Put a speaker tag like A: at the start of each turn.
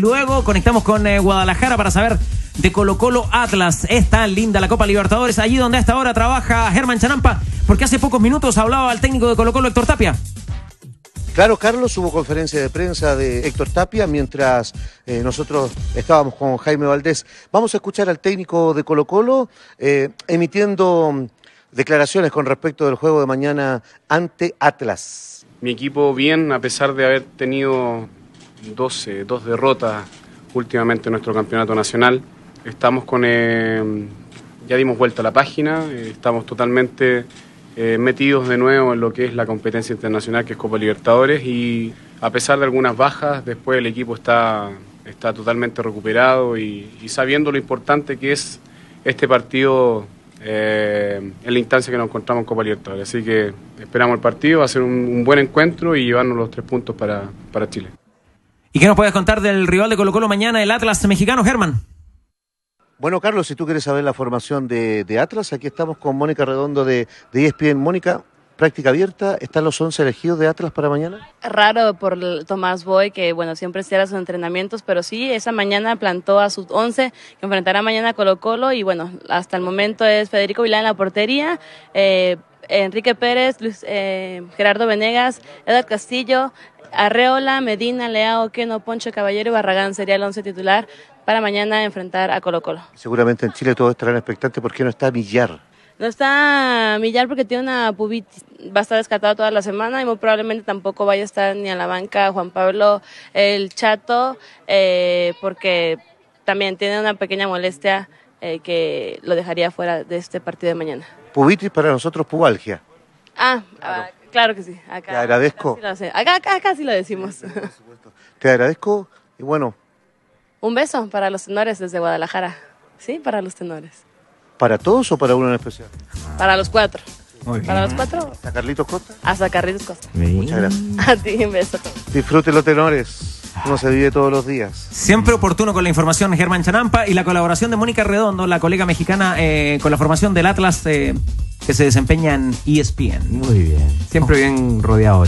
A: Luego conectamos con eh, Guadalajara para saber de Colo Colo Atlas. está linda la Copa Libertadores, allí donde hasta ahora trabaja Germán Chanampa, porque hace pocos minutos hablaba al técnico de Colo Colo, Héctor Tapia.
B: Claro, Carlos, hubo conferencia de prensa de Héctor Tapia mientras eh, nosotros estábamos con Jaime Valdés. Vamos a escuchar al técnico de Colo Colo eh, emitiendo mm, declaraciones con respecto del juego de mañana ante
C: Atlas. Mi equipo bien, a pesar de haber tenido 12, dos derrotas últimamente en nuestro campeonato nacional. Estamos con. Eh, ya dimos vuelta a la página, eh, estamos totalmente eh, metidos de nuevo en lo que es la competencia internacional, que es Copa Libertadores, y a pesar de algunas bajas, después el equipo está, está totalmente recuperado y, sabiendo lo importante que es este partido en la instancia que nos encontramos en Copa Libertadores. Así que esperamos el partido, va a ser un, buen encuentro y llevarnos los tres puntos para Chile.
A: ¿Y qué nos puedes contar del rival de Colo Colo mañana, el Atlas mexicano, Germán?
C: Bueno, Carlos, si tú quieres saber la formación
B: de, Atlas, aquí estamos con Mónica Redondo de, ESPN. E Mónica, práctica abierta, ¿están los 11 elegidos de Atlas para mañana?
D: Raro por Tomás Boy, que bueno, siempre cierra sus entrenamientos, pero sí, esa mañana plantó a sus 11, que enfrentará mañana a Colo Colo, y bueno, hasta el momento es Federico Vilán en la portería, eh, Enrique Pérez, Luis, eh, Gerardo Venegas, Edad Castillo, Arreola, Medina, Leao, Queno, Poncho Caballero y Barragán sería el once titular para mañana enfrentar a Colo Colo.
B: Seguramente en Chile todos estarán expectantes porque no está Millar.
D: No está Millar porque tiene una pubitis, va a estar descartado toda la semana y muy probablemente tampoco vaya a estar ni a la banca Juan Pablo el Chato eh, porque también tiene una pequeña molestia eh, que lo dejaría fuera de este partido de mañana.
B: Pubitis para nosotros pubalgia.
D: Ah, ah claro, que sí. Acá, Te agradezco. Acá lo, acá, sí lo decimos.
B: Te agradezco y bueno.
D: Un beso para los tenores desde Guadalajara. Sí, para los tenores.
B: ¿Para todos o para uno en especial?
D: Para los cuatro. ¿Para los cuatro?
B: ¿Hasta Carlitos Costa?
D: Hasta Carlitos Costa.
A: Muchas gracias.
D: A ti, un beso.
A: Disfrute los tenores
B: no se vive todos los días.
A: Siempre oportuno con la información Germán Chanampa y la colaboración de Mónica Redondo, la colega mexicana eh, con la formación del Atlas eh, que se desempeña en ESPN. Muy bien. Siempre bien
B: rodeado,